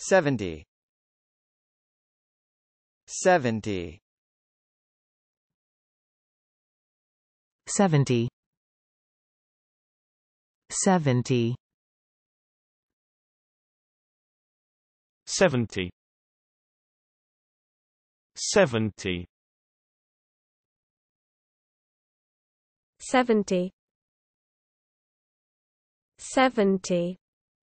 70 70 70 70 70 70 70 70